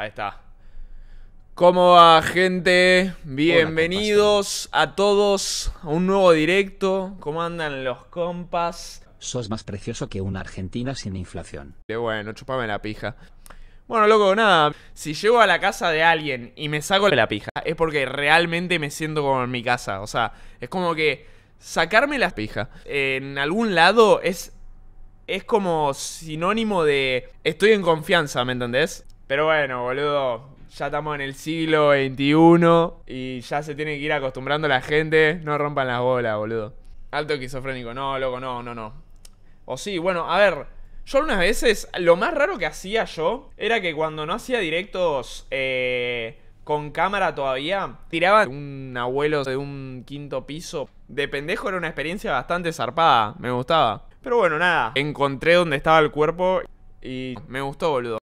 Ahí está. ¿Cómo va, gente? Bienvenidos a todos a un nuevo directo. ¿Cómo andan los compas? Sos más precioso que una Argentina sin inflación. Qué bueno, chupame la pija. Bueno, loco, nada. Si llego a la casa de alguien y me saco la pija, es porque realmente me siento como en mi casa. O sea, es como que sacarme la pija en algún lado es es como sinónimo de estoy en confianza, ¿me entendés? Pero bueno, boludo, ya estamos en el siglo XXI y ya se tiene que ir acostumbrando la gente. No rompan las bolas, boludo. Alto esquizofrénico, no, loco, no, no, no. O sí, bueno, a ver, yo algunas veces, lo más raro que hacía yo era que cuando no hacía directos eh, con cámara todavía, tiraba un abuelo de un quinto piso. De pendejo era una experiencia bastante zarpada, me gustaba. Pero bueno, nada, encontré donde estaba el cuerpo y me gustó, boludo.